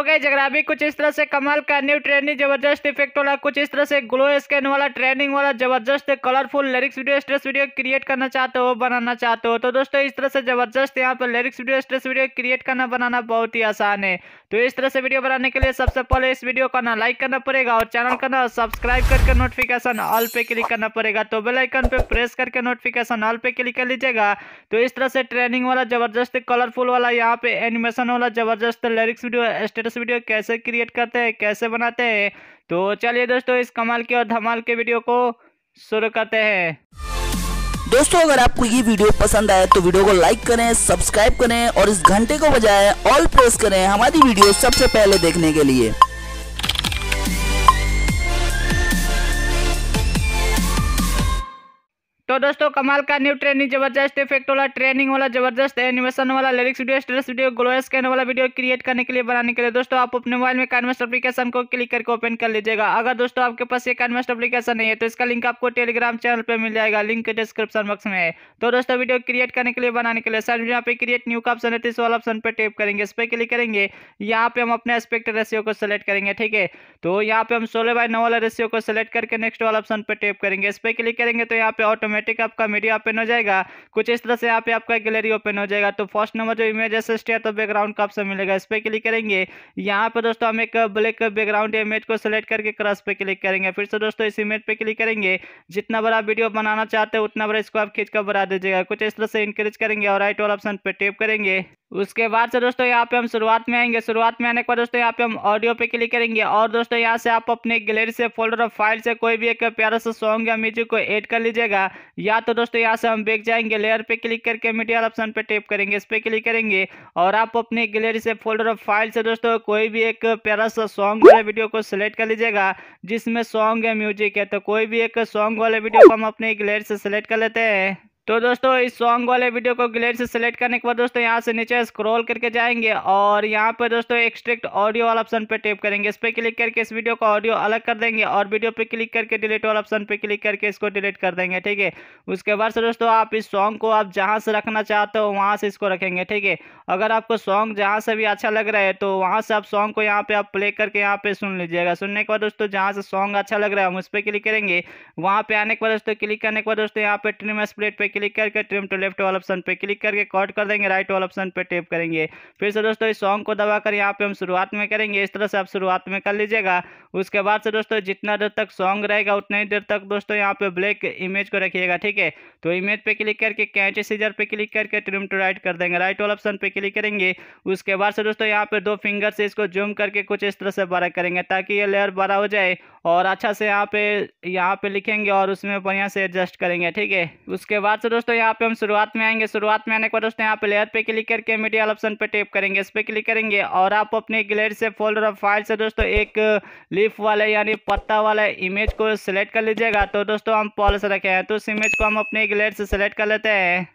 तो गए कुछ इस तरह से कमाल का न्यू ट्रेंडिंग जबरदस्त इफेक्ट वाला कुछ इस तरह से ग्लो स्कैन वाला ट्रेंडिंग वाला जबरदस्त colourful lyrics video status video create करना चाहते हो बनाना चाहते हो तो दोस्तों इस तरह से जबरदस्त यहाँ पर lyrics video status video create करना बनाना बहुत ही आसान है तो इस तरह से वीडियो बनाने के लिए सबसे पहले इस वीडियो को ना लाइक करना पड़ेगा और चैनल का ना सब्सक्राइब करके नोटिफिकेशन ऑल पे क्लिक करना पड़ेगा तो बेलाइकन पे प्रेस करके नोटिफिकेशन ऑल पे क्लिक कर लीजिएगा तो इस तरह से ट्रेनिंग वाला जबरदस्त कलरफुल वाला यहाँ पे एनिमेशन वाला जबरदस्त लिरिक्स वीडियो स्टेटस जबरदस्त वीडियो कैसे क्रिएट करते हैं कैसे बनाते हैं तो चलिए दोस्तों इस कमाल के और धमाल के वीडियो को शुरू करते हैं दोस्तों अगर आपको ये वीडियो पसंद आए तो वीडियो को लाइक करें सब्सक्राइब करें और इस घंटे को बजाय ऑल प्रेस करें हमारी वीडियो सबसे पहले देखने के लिए तो दोस्तों कमाल का न्यू ट्रेनिंग जबरदस्त इफेक्ट वाला ट्रेनिंग वाला जबरदस्त एनिमेशन वाला lyrics video status video glow scan वाला वीडियो क्रिएट करने के लिए बनाने के लिए दोस्तों आप अपने मोबाइल में कानवेस्ट एप्लीकेशन को क्लिक करके ओपन कर लीजिएगा अगर दोस्तों आपके पास ये कानवेस्ट एप्लीकेशन नहीं है तो इसका लिंक आपको टेलीग्राम चैनल पर मिल जाएगा लिंक डिस्क्रिप्शन बॉक्स में है तो दोस्तों वीडियो क्रिएट करने के लिए बनाने के लिए सर यहाँ पे क्रिएट न्यू का ऑप्शन है तो इस वाला ऑप्शन पर टेप करेंगे इस पर क्लिक करेंगे यहाँ पे हम अपने एस्पेक्ट रेशियो को सिलेक्ट करेंगे ठीक है तो यहाँ पे हम सोलह बाय नौ वाला रेशियो को सिलेक्ट करके नेक्स्ट वाला ऑप्शन पर टेप करेंगे इस पर क्लिक करेंगे तो यहाँ पे ऑटोमेटिक ऑटोमेटिक आपका मीडिया ओपन हो जाएगा कुछ इस तरह से यहाँ पे आपका गैलरी ओपन हो जाएगा तो फर्स्ट नंबर जो इमेज असिस्ट है तो बैकग्राउंड का ऑप्शन मिलेगा इस पर क्लिक करेंगे यहाँ पर दोस्तों हम एक ब्लैक बैकग्राउंड इमेज को सिलेक्ट करके क्रस पे क्लिक करेंगे फिर से दोस्तों इस इमेज पे क्लिक करेंगे जितना बड़ा वीडियो बनाना चाहते हो उतना बड़ा इसको आप खींच कर बढ़ा दीजिएगा कुछ इस तरह से इंक्रीज करेंगे और राइट वाला ऑप्शन पर टेप करेंगे उसके बाद से दोस्तों यहाँ पे हम शुरुआत में आएंगे शुरुआत में आने के बाद दोस्तों यहाँ पे हम ऑडियो पे क्लिक करेंगे और दोस्तों यहाँ से आप अपने गैलरी से फोल्डर और फाइल से कोई भी एक प्यारा सा सॉन्ग या म्यूजिक को ऐड कर लीजिएगा या तो दोस्तों यहाँ से हम बेच जाएंगे लेयर पे क्लिक करके मीडिया ऑप्शन पे टेप करेंगे इस पर क्लिक करेंगे और आप अपने गैलरी से फोल्डर ऑफ फाइल से दोस्तों कोई भी एक प्यारा सा सॉन्ग वाले वीडियो को सिलेक्ट कर लीजिएगा जिसमें सॉन्ग या म्यूजिक है तो कोई भी एक सॉन्ग वाले वीडियो को हम अपने गैलरी से सिलेक्ट कर लेते हैं तो दोस्तों इस सॉन्ग वाले वीडियो को ग्लेट से सेलेक्ट करने के बाद दोस्तों यहाँ से नीचे स्क्रॉल करके जाएंगे और यहाँ पर दोस्तों एक्सट्रैक्ट ऑडियो वाला ऑप्शन पर टेप करेंगे इस पर क्लिक करके इस वीडियो को ऑडियो अलग कर देंगे और वीडियो पर क्लिक करके डिलीट वाला ऑप्शन पर क्लिक करके इसको डिलीट कर देंगे ठीक है उसके बाद से दोस्तों आप इस सॉन्ग को आप जहाँ से रखना चाहते हो वहाँ से इसको रखेंगे ठीक है अगर आपको सॉन्ग जहाँ से भी अच्छा लग रहा है तो वहाँ से आप सॉन्ग को यहाँ पर आप प्ले करके यहाँ पर सुन लीजिएगा सुनने के बाद दोस्तों जहाँ से सॉन्ग अच्छा लग रहा है हम उस पर क्लिक करेंगे वहाँ पर आने के बाद दोस्तों क्लिक करने के बाद दोस्तों यहाँ पर ट्रीम स्प्लेट पर क्लिक करके ट्रिम टू लेफ्ट वाला ऑप्शन पे क्लिक करके कॉट कर देंगे राइट वाला ऑप्शन पे टेप करेंगे फिर से दोस्तों इस सॉन्ग को दबाकर यहाँ पे हम शुरुआत में करेंगे इस तरह से आप शुरुआत में कर लीजिएगा उसके बाद से दोस्तों जितना देर तक सॉन्ग रहेगा उतने ही देर तक दोस्तों यहाँ पे ब्लैक इमेज को रखिएगा ठीक है तो इमेज पे क्लिक करके कैंची सीजर पे क्लिक करके ट्रिम टू राइट कर देंगे राइट वाला ऑप्शन पे क्लिक करेंगे उसके बाद से दोस्तों यहाँ पे दो फिंगर से इसको जूम करके कुछ इस तरह से बड़ा करेंगे ताकि ये लेयर बड़ा हो जाए और अच्छा से यहाँ पे यहाँ पे लिखेंगे और उसमें बढ़िया से एडजस्ट करेंगे ठीक है उसके बाद बाद से दोस्तों यहाँ पे हम शुरुआत में आएंगे शुरुआत में आने के बाद दोस्तों यहाँ पे लेयर पे क्लिक करके मीडिया ऑप्शन पे टेप करेंगे इस पर क्लिक करेंगे और आप अपने गैलरी से फोल्डर और फाइल से दोस्तों एक लीफ वाले यानी पत्ता वाला इमेज को सिलेक्ट कर लीजिएगा तो दोस्तों हम पॉल से रखे हैं तो उस इमेज को हम अपने गैलरी से सिलेक्ट कर लेते हैं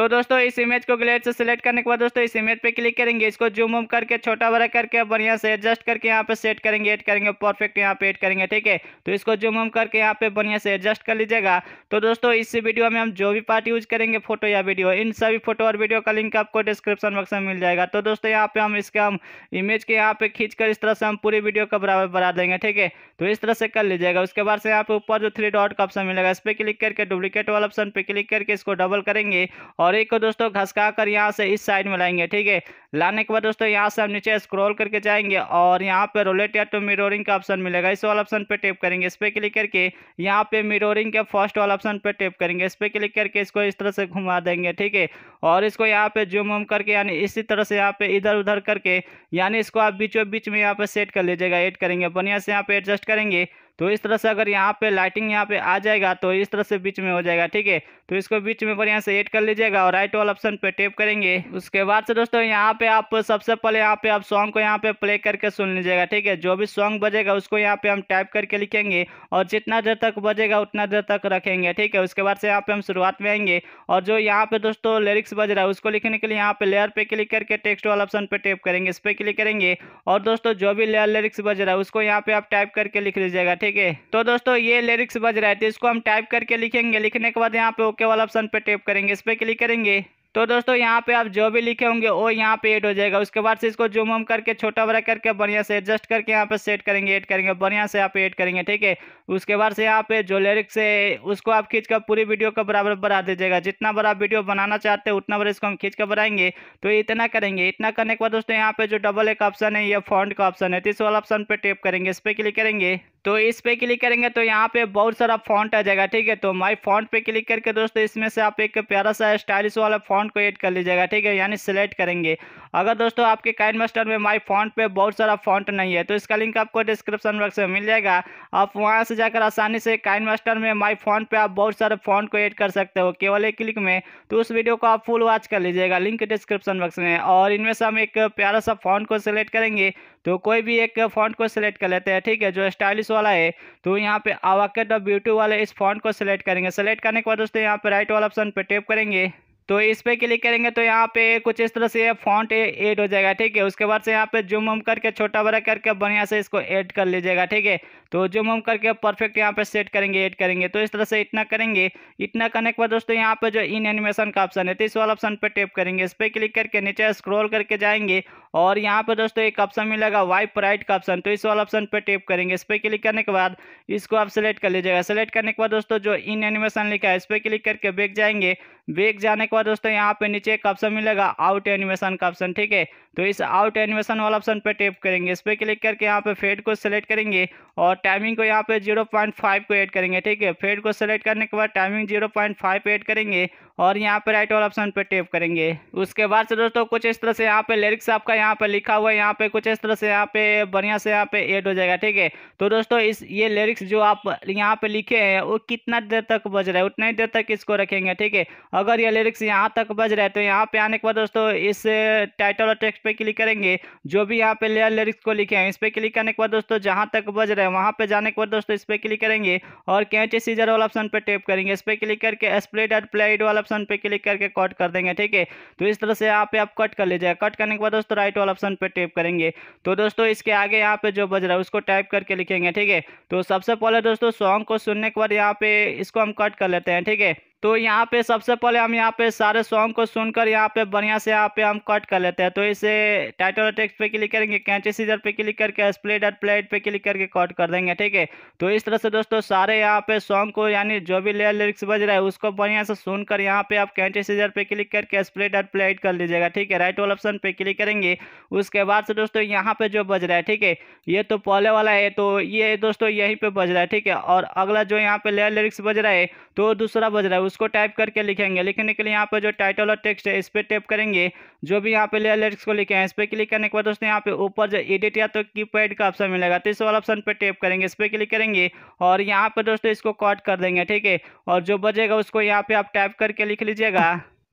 तो दोस्तों इस इमेज को ग्लेट से सिलेक्ट करने के बाद दोस्तों इस इमेज पे क्लिक करेंगे इसको जूम उम करके छोटा बड़ा करके बढ़िया से एडजस्ट करके यहाँ पे सेट करेंगे एड करेंगे परफेक्ट यहाँ पे एड करेंगे ठीक है तो इसको जूम उम करके यहाँ पे बढ़िया से एडजस्ट कर लीजिएगा तो दोस्तों इस वीडियो में हम जो भी पार्ट यूज करेंगे फोटो या वीडियो इन सभी फोटो और वीडियो का लिंक आपको डिस्क्रिप्शन बॉक्स में मिल जाएगा तो दोस्तों यहाँ पे हम इसके हम इमेज के यहाँ पे खींच इस तरह से हम पूरी वीडियो का बराबर बना देंगे ठीक है तो इस तरह से कर लीजिएगा उसके बाद से यहाँ पे ऊपर जो थ्री डॉट का ऑप्शन मिलेगा इस पर क्लिक करके डुप्लीकेट वाला ऑप्शन पे क्लिक करके इसको डबल करेंगे और और एक को दोस्तों घसका कर यहाँ से इस साइड में लाएंगे ठीक है लाने के बाद दोस्तों यहाँ से हम नीचे स्क्रॉल करके जाएंगे और यहाँ पे रोलेट या टू तो मिररिंग का ऑप्शन मिलेगा इस वाला ऑप्शन पे टैप करेंगे इस पर क्लिक करके यहाँ पे मिररिंग के फर्स्ट वाला ऑप्शन पे टैप करेंगे इस पर क्लिक करके इसको इस तरह से घुमा देंगे ठीक है और इसको यहाँ पे जूम वूम करके यानी इसी तरह से यहाँ पे इधर उधर करके यानी इसको आप बीचों बीच में यहाँ पे सेट कर लीजिएगा एड करेंगे बढ़िया से यहाँ पे एडजस्ट करेंगे तो इस तरह से अगर यहाँ पे लाइटिंग यहाँ पे आ जाएगा तो इस तरह से बीच में हो जाएगा ठीक है तो इसको बीच में बढ़िया से एड कर लीजिएगा और राइट वाला ऑप्शन पे टेप करेंगे उसके बाद से दोस्तों यहाँ पे आप सबसे पहले यहाँ पे आप सॉन्ग को यहाँ पे प्ले करके सुन लीजिएगा ठीक है जो भी सॉन्ग बजेगा उसको यहाँ पे हम टाइप करके लिखेंगे और जितना देर तक बजेगा उतना देर तक रखेंगे ठीक है उसके बाद से यहाँ पे हम शुरुआत में आएंगे और जो यहाँ पे दोस्तों लिरिक्स बज रहा है उसको लिखने के लिए यहाँ पे लेयर पे क्लिक करके टेक्स्ट वाला ऑप्शन पे टेप करेंगे इस पर क्लिक करेंगे और दोस्तों जो भी लेयर लिरिक्स बज रहा है उसको यहाँ पे आप टाइप करके लिख लीजिएगा ठीक ठीक है तो दोस्तों ये लिरिक्स बज रहे थे इसको हम टाइप करके लिखेंगे लिखने के बाद यहाँ पे ओके वाला ऑप्शन पे टेप करेंगे इस पर क्लिक करेंगे तो दोस्तों यहाँ पे आप जो भी लिखे होंगे वो यहाँ पे एड हो जाएगा उसके बाद से इसको जूम हम करके छोटा बड़ा करके बढ़िया से एडजस्ट करके यहाँ पे सेट करेंगे एड करेंगे बढ़िया से यहाँ पे एड करेंगे ठीक है उसके बाद से यहाँ पे जो लिरिक्स है उसको आप खींच कर पूरी वीडियो का बराबर बढ़ा दीजिएगा जितना बड़ा वीडियो बनाना चाहते हैं उतना बड़ा इसको हम खींच कर बढ़ाएंगे तो इतना करेंगे इतना करने के बाद दोस्तों यहाँ पे जो डबल एक ऑप्शन है ये फॉन्ट का ऑप्शन है तो इस वाला ऑप्शन पर टेप करेंगे इस पर क्लिक करेंगे तो इस पे क्लिक करेंगे तो यहाँ पे बहुत सारा फॉन्ट आ जाएगा ठीक है तो माय फॉन्ट पे क्लिक करके दोस्तों इसमें से आप एक प्यारा सा स्टाइलिश वाला फॉन्ट को ऐड कर लीजिएगा ठीक है यानी सिलेक्ट करेंगे अगर दोस्तों आपके काइन मास्टर में माय फॉन्ट पे बहुत सारा फॉन्ट नहीं है तो इसका लिंक आपको डिस्क्रिप्शन बॉक्स में मिल जाएगा आप वहाँ से जाकर आसानी से काइन मास्टर में माई फॉन्ट पर आप बहुत सारे फॉन्ट को एड कर सकते हो केवल एक क्लिक में तो उस वीडियो को आप फुल वॉच कर लीजिएगा लिंक डिस्क्रिप्शन बॉक्स में और इनमें से हम एक प्यारा सा फॉन्ट को सिलेक्ट करेंगे तो कोई भी एक फॉन्ट को सिलेक्ट कर लेते हैं ठीक है जो स्टाइलिश वाला है तो यहाँ पे आवाकेट और ब्यूटी वाले इस फॉन्ट को सिलेक्ट करेंगे सेलेक्ट करने के बाद दोस्तों यहाँ पे राइट वाला ऑप्शन पे टेप करेंगे तो इस पर क्लिक करेंगे तो यहाँ पे कुछ इस तरह से फॉन्ट एड हो जाएगा ठीक है उसके बाद से यहाँ पे जूम वूम करके छोटा बड़ा करके बढ़िया से इसको ऐड कर लीजिएगा ठीक है तो जूम वूम करके परफेक्ट यहाँ पे सेट करेंगे ऐड करेंगे तो इस तरह से इतना करेंगे इतना करने के बाद दोस्तों यहाँ पे जो इन एनिमेशन का ऑप्शन है तो इस वाला ऑप्शन पर टेप करेंगे इस पर क्लिक करके नीचे स्क्रोल करके जाएंगे और यहाँ पर दोस्तों एक ऑप्शन मिलेगा वाइप राइट का ऑप्शन तो इस वाला ऑप्शन पर टेप करेंगे इस पर क्लिक करने के बाद इसको आप सेलेक्ट कर लीजिएगा सेलेक्ट करने के बाद दोस्तों जो इन एनिमेशन लिखा है इस पर क्लिक करके बैग जाएंगे ब्रेक जाने के बाद दोस्तों यहाँ पे नीचे एक ऑप्शन मिलेगा आउट एनिमेशन का ऑप्शन ठीक है तो इस आउट एनिमेशन वाला ऑप्शन पे टैप करेंगे इस पर क्लिक करके यहाँ पे फेड को सेलेक्ट करेंगे और टाइमिंग को यहाँ पे 0.5 को ऐड करेंगे ठीक है फेड को सेलेक्ट करने के बाद टाइमिंग 0.5 ऐड करेंगे और यहाँ पे राइट वाला ऑप्शन पे टैप करेंगे उसके बाद से दोस्तों कुछ इस तरह से यहाँ पे लिरिक्स आपका यहाँ पे लिखा हुआ है यहाँ पे कुछ इस तरह से यहाँ पे बढ़िया से यहाँ पे ऐड हो जाएगा ठीक है तो दोस्तों इस ये लिरिक्स जो आप यहाँ पे लिखे हैं वो कितना देर तक बज रहा है उतना ही देर तक इसको रखेंगे ठीक है अगर ये लिरिक्स यहाँ तक बज रहे तो यहाँ पे आने के बाद दोस्तों इस टाइटल और टेक्स्ट पे क्लिक करेंगे जो भी यहाँ पे लेयर लिरिक्स को लिखे हैं इस पर क्लिक करने के बाद दोस्तों जहाँ तक बज रहे हैं वहाँ पे जाने के बाद दोस्तों इस पर क्लिक करेंगे और कैंच सीजर वाला ऑप्शन पर टेप करेंगे इस पर क्लिक करके स्प्लिट एड प्लेड वाला ऑप्शन पर क्लिक करके कट कर देंगे ठीक है तो इस तरह से यहाँ पे आप कट कर लीजिए कट करने के बाद दोस्तों राइट वाला ऑप्शन पर टेप करेंगे तो दोस्तों इसके आगे यहाँ पे जो बज रहा है उसको टाइप करके लिखेंगे ठीक है तो सबसे पहले दोस्तों सॉन्ग को सुनने के बाद यहाँ पे इसको हम कट कर लेते हैं ठीक है तो यहाँ पे सबसे पहले हम यहाँ पे सारे सॉन्ग को सुनकर यहाँ पे बढ़िया से यहाँ पे हम कट कर लेते हैं तो इसे टाइटल और टेक्स्ट पे क्लिक करेंगे कैंची सीजर पे क्लिक करके स्प्लेट और प्लेट पे क्लिक करके कट कर देंगे ठीक है तो इस तरह से दोस्तों सारे यहाँ पे सॉन्ग को यानी जो भी लेयर लिरिक्स बज रहा है उसको बढ़िया से सुनकर यहाँ पे आप कैंची सीजर पे क्लिक करके स्प्लेट और प्लेट कर लीजिएगा ठीक है राइट वाला ऑप्शन पे क्लिक करेंगे उसके बाद से दोस्तों यहाँ पे जो बज रहा है ठीक है ये तो पहले वाला है तो ये दोस्तों यहीं पर बज रहा है ठीक है और अगला जो यहाँ पे लेयर लिरिक्स बज रहा है तो दूसरा बज रहा है उसको टाइप करके लिखेंगे लिखने के लिए यहाँ पर जो टाइटल और टेक्स्ट है इस पर टैप करेंगे जो भी यहाँ पे ले लेट्स को लिखे हैं इस पर क्लिक करने के बाद दोस्तों यहाँ पे ऊपर जो एडिट या तो की का ऑप्शन मिलेगा तो इस वाला ऑप्शन पर टैप करेंगे इस पर क्लिक करेंगे और यहाँ पर दोस्तों इसको कॉट कर देंगे ठीक है और जो बजेगा उसको यहाँ पर आप टाइप करके लिख लीजिएगा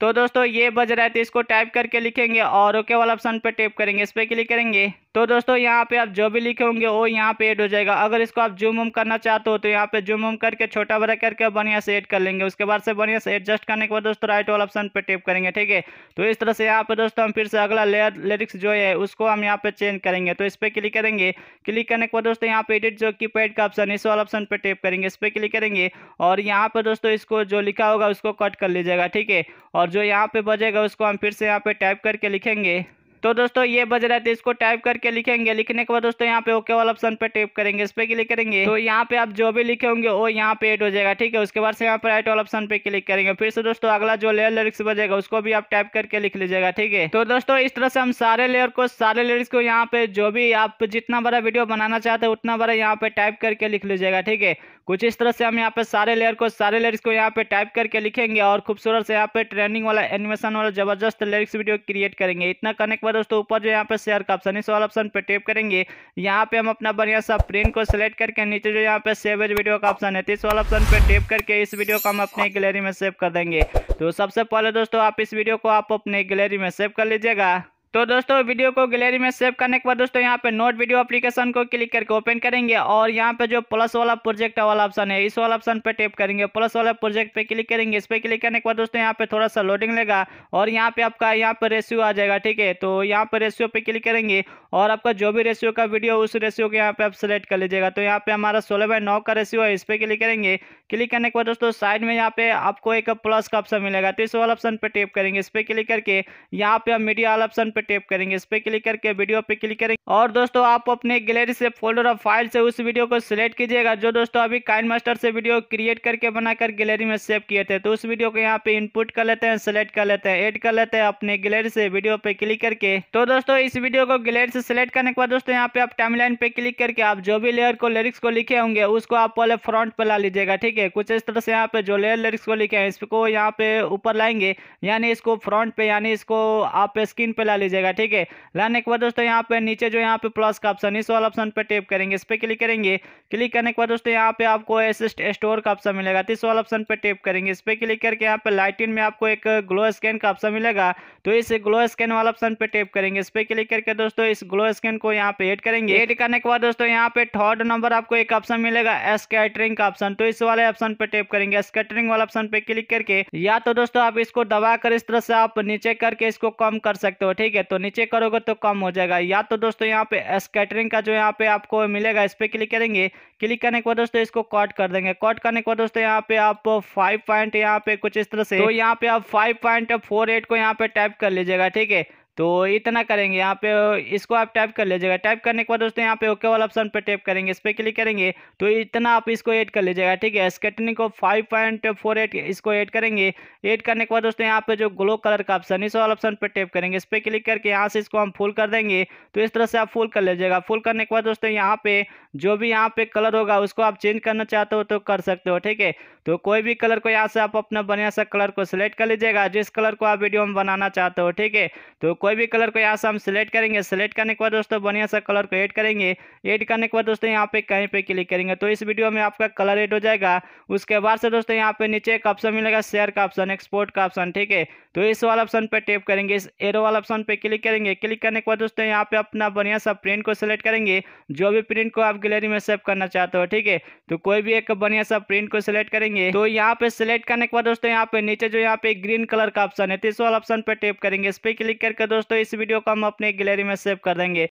तो दोस्तों ये बज रहा है तो इसको टाइप करके लिखेंगे और ओके वाला ऑप्शन पे टेप करेंगे इस पर क्लिक करेंगे तो दोस्तों यहाँ पे आप जो भी लिखे होंगे वो यहाँ पे एड हो जाएगा अगर इसको आप जूम उम करना चाहते हो तो यहाँ पे जूम उम करके छोटा बड़ा करके बढ़िया से एड कर लेंगे उसके बाद से बढ़िया से एडजस्ट करने के बाद दोस्तों राइट वाला ऑप्शन पे टेप करेंगे ठीक है तो इस तरह से यहाँ पे दोस्तों हम फिर से अगला लेयर लिरिक्स जो है उसको हम यहाँ पे चेंज करेंगे तो इस पर क्लिक करेंगे क्लिक करने के बाद दोस्तों यहाँ पे एडिट जो की पैड का ऑप्शन इस वाला ऑप्शन पर टेप करेंगे इस पर क्लिक करेंगे और यहाँ पर दोस्तों इसको जो लिखा होगा उसको कट कर लीजिएगा ठीक है और जो यहाँ पे बजेगा उसको हम फिर से यहाँ पे टाइप करके लिखेंगे तो दोस्तों ये बज रहा थे तो इसको टाइप करके लिखेंगे लिखने के बाद दोस्तों यहाँ पे ओके वाला ऑप्शन पे टाइप करेंगे इस पर क्लिक करेंगे तो यहाँ पे आप जो भी लिखे होंगे वो यहाँ पे एड हो जाएगा ठीक है उसके बाद से यहाँ पर राइट वाला ऑप्शन पे क्लिक करेंगे फिर से दोस्तों अगला जो लेयर लिरिक्स बजेगा उसको भी आप टाइप करके लिख लीजिएगा ठीक है तो दोस्तों इस तरह से हम सारे लेयर को सारे लिरिक्स को यहाँ पे जो भी आप जितना बड़ा वीडियो बनाना चाहते हैं उतना बड़ा यहाँ पे टाइप करके लिख लीजिएगा ठीक है कुछ इस तरह से हम यहाँ पे सारे लेयर को सारे लिरिक्स को यहाँ पे टाइप करके लिखेंगे और खूबसूरत से यहाँ पे ट्रेनिंग वाला एनिमेशन वाला जबरदस्त लिरिक्स वीडियो क्रिएट करेंगे इतना कनेक्ट होगा दोस्तों ऊपर जो यहाँ पे शेयर का ऑप्शन इस वाला ऑप्शन पे टेप करेंगे यहाँ पे हम अपना बढ़िया सा प्रिंट को सिलेक्ट करके नीचे जो यहाँ पे सेव एज वीडियो का ऑप्शन है तो इस वाला ऑप्शन पे टेप करके इस वीडियो को हम अपने गैलरी में सेव कर देंगे तो सबसे पहले दोस्तों आप इस वीडियो को आप अपने गैलरी में सेव कर लीजिएगा तो दोस्तों वीडियो को गैलरी में सेव करने के बाद दोस्तों यहाँ पे नोट वीडियो एप्लीकेशन को क्लिक करके ओपन करेंगे और यहाँ पे जो प्लस वाला प्रोजेक्ट वाला ऑप्शन है इस वाला ऑप्शन पे टैप करेंगे प्लस वाला प्रोजेक्ट पे क्लिक करेंगे इस पर क्लिक करने के बाद दोस्तों यहाँ पे थोड़ा सा लोडिंग लेगा और यहाँ पे आपका यहाँ पे रेशियो आ जाएगा ठीक है तो यहाँ पे रेशियो पे क्लिक करेंगे और आपका जो भी रेशियो का वीडियो उस रेशियो को यहाँ पे आप सेलेक्ट कर लीजिएगा तो यहाँ पे हमारा सोलह बाय नौ का रेशियो है इस पर क्लिक करेंगे क्लिक करने के बाद दोस्तों साइड में यहाँ पे आपको एक प्लस का ऑप्शन मिलेगा तो इस वाला ऑप्शन पे टैप करेंगे इस पर क्लिक करके यहाँ पे मीडिया वाला ऑप्शन पे टेप करेंगे इस पे क्लिक करके वीडियो पे क्लिक करेंगे और दोस्तों आप अपने गैलरी से फोल्डर और फाइल से उस वीडियो को सिलेक्ट कीजिएगा जो दोस्तों अभी काइन मास्टर से वीडियो क्रिएट करके बनाकर गैलरी में सेव किए थे तो उस वीडियो को यहाँ पे इनपुट कर लेते हैं सिलेक्ट कर लेते हैं एड कर लेते हैं अपने गैलरी से वीडियो पे क्लिक करके तो दोस्तों इस वीडियो को गैलरी से सिलेक्ट करने के बाद दोस्तों यहाँ पे आप टाइमलाइन पे क्लिक करके आप जो भी लेयर को लिरिक्स को लिखे होंगे उसको आप पहले फ्रंट पे ला लीजिएगा ठीक है कुछ इस तरह से यहाँ पे जो लेयर लिरिक्स को लिखे हैं इसको यहाँ पे ऊपर लाएंगे यानी इसको फ्रंट पे यानी इसको आप स्क्रीन पे ला लीजिए लीजिएगा ठीक है लाने के बाद दोस्तों यहाँ पे नीचे जो यहाँ पे प्लस का ऑप्शन इस वाला ऑप्शन पे टैप करेंगे इस पर क्लिक करेंगे क्लिक करने के बाद दोस्तों यहाँ पे आपको एसिस्ट स्टोर का ऑप्शन मिलेगा तो इस वाला ऑप्शन पर टेप करेंगे इस पर क्लिक करके यहाँ पे लाइटिन में आपको एक ग्लो स्कैन का ऑप्शन मिलेगा तो इस ग्लो स्कैन वाला ऑप्शन पर टेप करेंगे इस पर क्लिक करके दोस्तों इस ग्लो स्कैन को यहाँ पे एड करेंगे एड करने के बाद दोस्तों यहाँ पे थर्ड नंबर आपको एक ऑप्शन मिलेगा स्कैटरिंग का ऑप्शन तो इस वाले ऑप्शन पे टेप करेंगे स्कैटरिंग वाला ऑप्शन पे क्लिक करके या तो दोस्तों आप इसको दबाकर इस तरह से आप नीचे करके इसको कम कर सकते हो ठीक है है तो नीचे करोगे तो कम हो जाएगा या तो दोस्तों यहाँ पे स्कैटरिंग का जो यहाँ पे आपको मिलेगा इस पर क्लिक करेंगे क्लिक करने के बाद दोस्तों इसको कट कर देंगे कट करने के बाद दोस्तों यहाँ पे आप फाइव पॉइंट यहाँ पे कुछ इस तरह से तो यहाँ पे आप फाइव पॉइंट फोर एट को यहाँ पे टाइप कर लीजिएगा ठीक है तो इतना करेंगे यहाँ पे इसको आप टाइप कर लीजिएगा टाइप करने के बाद दोस्तों यहाँ पे ओके वाला ऑप्शन पे टाइप करेंगे इस पर क्लिक करेंगे तो इतना आप इसको ऐड कर लीजिएगा ठीक है स्केटनिंग को फाइव पॉइंट फोर एट इसको ऐड करेंगे ऐड करने के बाद दोस्तों यहाँ पे जो ग्लो कलर का ऑप्शन इस वाला ऑप्शन पर टाइप करेंगे इस पर क्लिक करके यहाँ से इसको हम फुल कर देंगे तो इस तरह से आप फुल कर लीजिएगा फुल करने के बाद दोस्तों यहाँ पे जो भी यहाँ पे कलर होगा उसको आप चेंज करना चाहते हो तो कर सकते हो ठीक है तो कोई भी कलर को यहाँ से आप अपना बढ़िया सा कलर को सिलेक्ट कर लीजिएगा जिस कलर को आप वीडियो में बनाना चाहते हो ठीक है तो कोई कोई भी कलर को यहाँ से हम सिलेक्ट करेंगे सिलेक्ट करने के बाद दोस्तों बढ़िया सा कलर को ऐड करेंगे ऐड करने के बाद दोस्तों यहाँ पे कहीं पे क्लिक करेंगे तो इस वीडियो में आपका कलर ऐड हो जाएगा उसके बाद से दोस्तों यहाँ पे नीचे एक ऑप्शन मिलेगा शेयर का ऑप्शन एक्सपोर्ट का ऑप्शन ठीक है तो इस वाला ऑप्शन पर टेप करेंगे इस एरो वाला ऑप्शन पर क्लिक करेंगे क्लिक करने के बाद दोस्तों यहाँ पे अपना बढ़िया सा प्रिंट को सिलेक्ट करेंगे जो भी प्रिंट को आप गैलरी में सेव करना चाहते हो ठीक है तो कोई भी एक बढ़िया सा प्रिंट को सिलेक्ट करेंगे तो यहाँ पे सिलेक्ट करने के बाद दोस्तों यहाँ पे नीचे जो यहाँ पे ग्रीन कलर का ऑप्शन है तो इस वाला ऑप्शन पर टेप करेंगे इस पर क्लिक करके दोस्तों दोस्तों इस वीडियो को हम अपने गैलरी में सेव कर देंगे